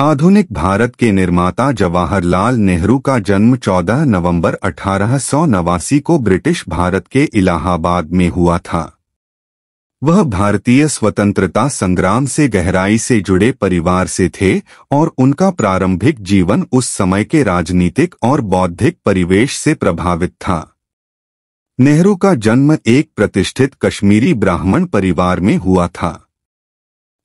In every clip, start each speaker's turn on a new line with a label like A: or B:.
A: आधुनिक भारत के निर्माता जवाहरलाल नेहरू का जन्म 14 नवंबर अठारह को ब्रिटिश भारत के इलाहाबाद में हुआ था वह भारतीय स्वतंत्रता संग्राम से गहराई से जुड़े परिवार से थे और उनका प्रारंभिक जीवन उस समय के राजनीतिक और बौद्धिक परिवेश से प्रभावित था नेहरू का जन्म एक प्रतिष्ठित कश्मीरी ब्राह्मण परिवार में हुआ था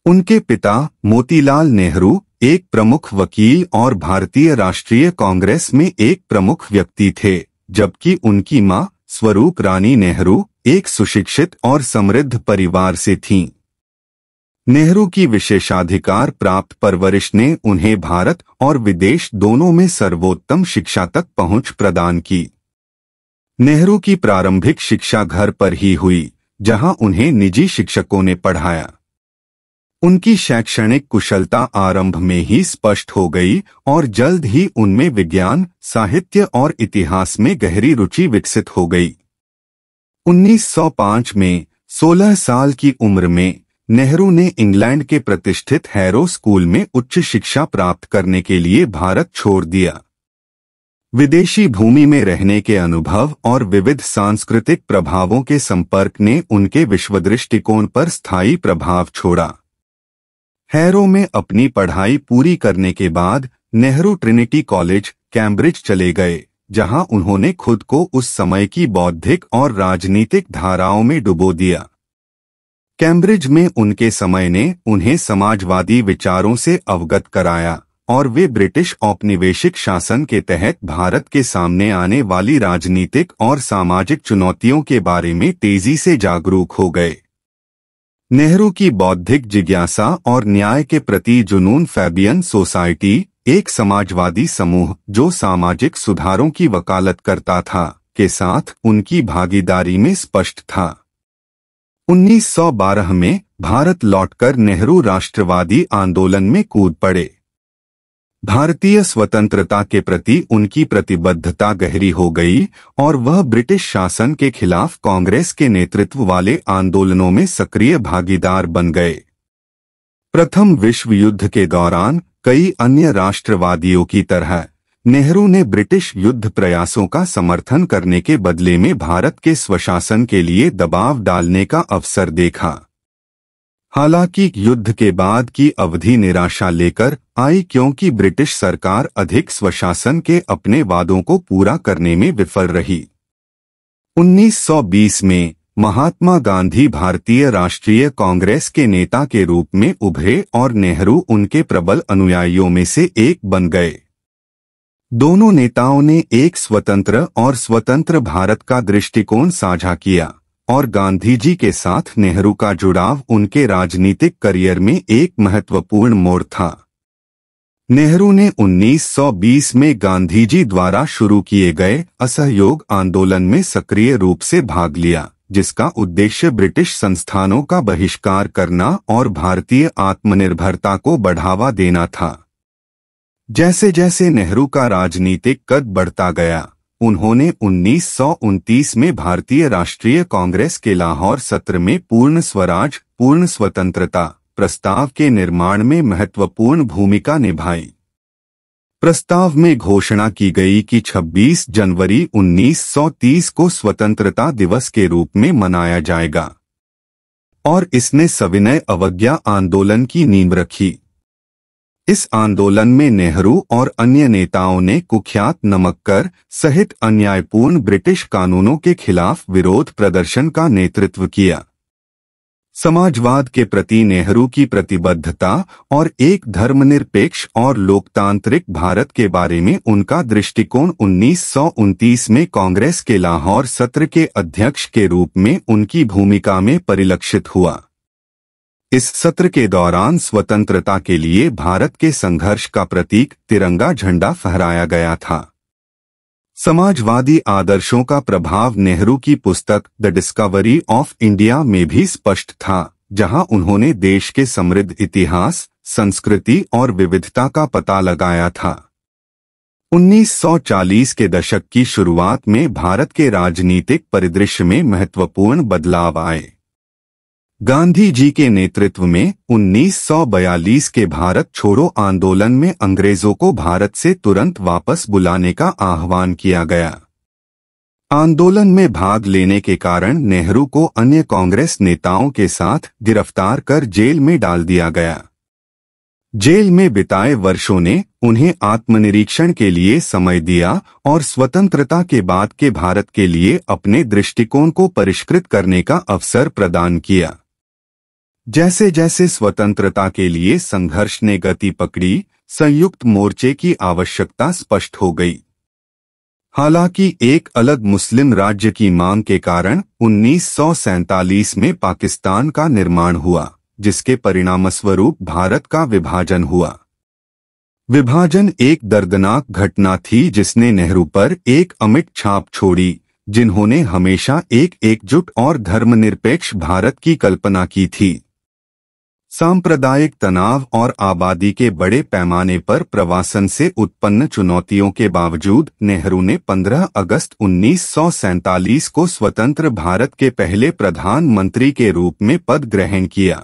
A: उनके पिता मोतीलाल नेहरू एक प्रमुख वकील और भारतीय राष्ट्रीय कांग्रेस में एक प्रमुख व्यक्ति थे जबकि उनकी मां स्वरूप रानी नेहरू एक सुशिक्षित और समृद्ध परिवार से थीं। नेहरू की विशेषाधिकार प्राप्त परवरिश ने उन्हें भारत और विदेश दोनों में सर्वोत्तम शिक्षा तक पहुंच प्रदान की नेहरू की प्रारंभिक शिक्षा घर पर ही हुई जहां उन्हें निजी शिक्षकों ने पढ़ाया उनकी शैक्षणिक कुशलता आरंभ में ही स्पष्ट हो गई और जल्द ही उनमें विज्ञान साहित्य और इतिहास में गहरी रुचि विकसित हो गई 1905 में 16 साल की उम्र में नेहरू ने इंग्लैंड के प्रतिष्ठित हैरो स्कूल में उच्च शिक्षा प्राप्त करने के लिए भारत छोड़ दिया विदेशी भूमि में रहने के अनुभव और विविध सांस्कृतिक प्रभावों के संपर्क ने उनके विश्वदृष्टिकोण पर स्थायी प्रभाव छोड़ा हैरो में अपनी पढ़ाई पूरी करने के बाद नेहरू ट्रिनिटी कॉलेज कैम्ब्रिज चले गए जहां उन्होंने खुद को उस समय की बौद्धिक और राजनीतिक धाराओं में डुबो दिया कैम्ब्रिज में उनके समय ने उन्हें समाजवादी विचारों से अवगत कराया और वे ब्रिटिश औपनिवेशिक शासन के तहत भारत के सामने आने वाली राजनीतिक और सामाजिक चुनौतियों के बारे में तेजी से जागरूक हो गए नेहरू की बौद्धिक जिज्ञासा और न्याय के प्रति जुनून फैबियन सोसाइटी एक समाजवादी समूह जो सामाजिक सुधारों की वकालत करता था के साथ उनकी भागीदारी में स्पष्ट था 1912 में भारत लौटकर नेहरू राष्ट्रवादी आंदोलन में कूद पड़े भारतीय स्वतंत्रता के प्रति उनकी प्रतिबद्धता गहरी हो गई और वह ब्रिटिश शासन के खिलाफ कांग्रेस के नेतृत्व वाले आंदोलनों में सक्रिय भागीदार बन गए प्रथम विश्व युद्ध के दौरान कई अन्य राष्ट्रवादियों की तरह नेहरू ने ब्रिटिश युद्ध प्रयासों का समर्थन करने के बदले में भारत के स्वशासन के लिए दबाव डालने का अवसर देखा हालांकि युद्ध के बाद की अवधि निराशा लेकर आई क्योंकि ब्रिटिश सरकार अधिक स्वशासन के अपने वादों को पूरा करने में विफल रही 1920 में महात्मा गांधी भारतीय राष्ट्रीय कांग्रेस के नेता के रूप में उभरे और नेहरू उनके प्रबल अनुयायियों में से एक बन गए दोनों नेताओं ने एक स्वतंत्र और स्वतंत्र भारत का दृष्टिकोण साझा किया और गांधी जी के साथ नेहरू का जुड़ाव उनके राजनीतिक करियर में एक महत्वपूर्ण मोड़ था नेहरू ने 1920 में गांधी जी द्वारा शुरू किए गए असहयोग आंदोलन में सक्रिय रूप से भाग लिया जिसका उद्देश्य ब्रिटिश संस्थानों का बहिष्कार करना और भारतीय आत्मनिर्भरता को बढ़ावा देना था जैसे जैसे नेहरू का राजनीतिक कद बढ़ता गया उन्होंने उन्नीस में भारतीय राष्ट्रीय कांग्रेस के लाहौर सत्र में पूर्ण स्वराज पूर्ण स्वतंत्रता प्रस्ताव के निर्माण में महत्वपूर्ण भूमिका निभाई प्रस्ताव में घोषणा की गई कि 26 जनवरी 1930 को स्वतंत्रता दिवस के रूप में मनाया जाएगा और इसने सविनय अवज्ञा आंदोलन की नींव रखी इस आंदोलन में नेहरू और अन्य नेताओं ने कुख्यात नमक कर सहित अन्यायपूर्ण ब्रिटिश कानूनों के खिलाफ विरोध प्रदर्शन का नेतृत्व किया समाजवाद के प्रति नेहरू की प्रतिबद्धता और एक धर्मनिरपेक्ष और लोकतांत्रिक भारत के बारे में उनका दृष्टिकोण उन्नीस में कांग्रेस के लाहौर सत्र के अध्यक्ष के रूप में उनकी भूमिका में परिलक्षित हुआ इस सत्र के दौरान स्वतंत्रता के लिए भारत के संघर्ष का प्रतीक तिरंगा झंडा फहराया गया था समाजवादी आदर्शों का प्रभाव नेहरू की पुस्तक द डिस्कवरी ऑफ इंडिया में भी स्पष्ट था जहां उन्होंने देश के समृद्ध इतिहास संस्कृति और विविधता का पता लगाया था 1940 के दशक की शुरुआत में भारत के राजनीतिक परिदृश्य में महत्वपूर्ण बदलाव आए गांधी जी के नेतृत्व में 1942 के भारत छोड़ो आंदोलन में अंग्रेजों को भारत से तुरंत वापस बुलाने का आह्वान किया गया आंदोलन में भाग लेने के कारण नेहरू को अन्य कांग्रेस नेताओं के साथ गिरफ्तार कर जेल में डाल दिया गया जेल में बिताए वर्षों ने उन्हें आत्मनिरीक्षण के लिए समय दिया और स्वतंत्रता के बाद के भारत के लिए अपने दृष्टिकोण को परिष्कृत करने का अवसर प्रदान किया जैसे जैसे स्वतंत्रता के लिए संघर्ष ने गति पकड़ी संयुक्त मोर्चे की आवश्यकता स्पष्ट हो गई हालांकि एक अलग मुस्लिम राज्य की मांग के कारण उन्नीस में पाकिस्तान का निर्माण हुआ जिसके परिणामस्वरूप भारत का विभाजन हुआ विभाजन एक दर्दनाक घटना थी जिसने नेहरू पर एक अमिट छाप छोड़ी जिन्होंने हमेशा एक एकजुट और धर्मनिरपेक्ष भारत की कल्पना की थी सांप्रदायिक तनाव और आबादी के बड़े पैमाने पर प्रवासन से उत्पन्न चुनौतियों के बावजूद नेहरू ने 15 अगस्त उन्नीस को स्वतंत्र भारत के पहले प्रधानमंत्री के रूप में पद ग्रहण किया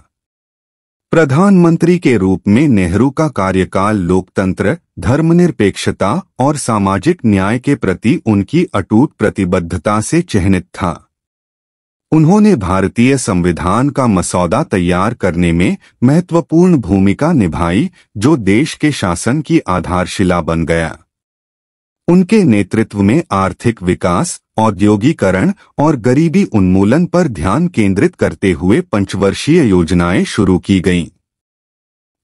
A: प्रधानमंत्री के रूप में नेहरू का कार्यकाल लोकतंत्र धर्मनिरपेक्षता और सामाजिक न्याय के प्रति उनकी अटूट प्रतिबद्धता से चिन्हित था उन्होंने भारतीय संविधान का मसौदा तैयार करने में महत्वपूर्ण भूमिका निभाई जो देश के शासन की आधारशिला बन गया उनके नेतृत्व में आर्थिक विकास औद्योगिकरण और गरीबी उन्मूलन पर ध्यान केंद्रित करते हुए पंचवर्षीय योजनाएं शुरू की गईं।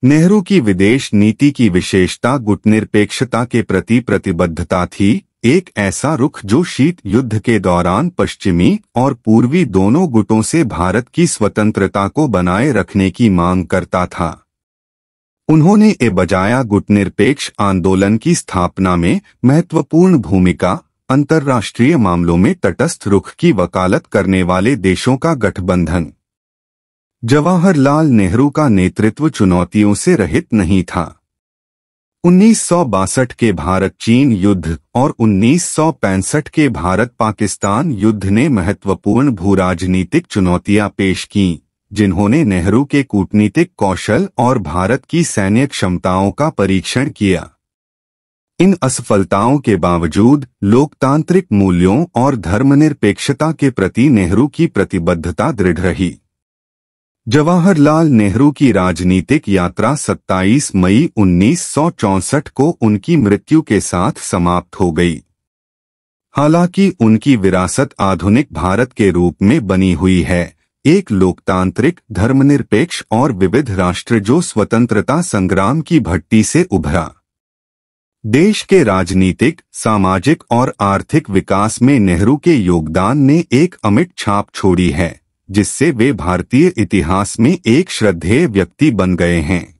A: नेहरू की विदेश नीति की विशेषता गुटनिरपेक्षता के प्रति प्रतिबद्धता थी एक ऐसा रुख जो शीत युद्ध के दौरान पश्चिमी और पूर्वी दोनों गुटों से भारत की स्वतंत्रता को बनाए रखने की मांग करता था उन्होंने ए बजाया गुटनिरपेक्ष आंदोलन की स्थापना में महत्वपूर्ण भूमिका अंतर्राष्ट्रीय मामलों में तटस्थ रुख की वकालत करने वाले देशों का गठबंधन जवाहरलाल नेहरू का नेतृत्व चुनौतियों से रहित नहीं था उन्नीस के भारत चीन युद्ध और उन्नीस के भारत पाकिस्तान युद्ध ने महत्वपूर्ण भू राजनीतिक चुनौतियां पेश की जिन्होंने नेहरू के कूटनीतिक कौशल और भारत की सैन्य क्षमताओं का परीक्षण किया इन असफलताओं के बावजूद लोकतांत्रिक मूल्यों और धर्मनिरपेक्षता के प्रति नेहरू की प्रतिबद्धता दृढ़ रही जवाहरलाल नेहरू की राजनीतिक यात्रा 27 मई 1964 को उनकी मृत्यु के साथ समाप्त हो गई हालांकि उनकी विरासत आधुनिक भारत के रूप में बनी हुई है एक लोकतांत्रिक धर्मनिरपेक्ष और विविध राष्ट्र जो स्वतंत्रता संग्राम की भट्टी से उभरा देश के राजनीतिक सामाजिक और आर्थिक विकास में नेहरू के योगदान ने एक अमिट छाप छोड़ी है जिससे वे भारतीय इतिहास में एक श्रद्धेय व्यक्ति बन गए हैं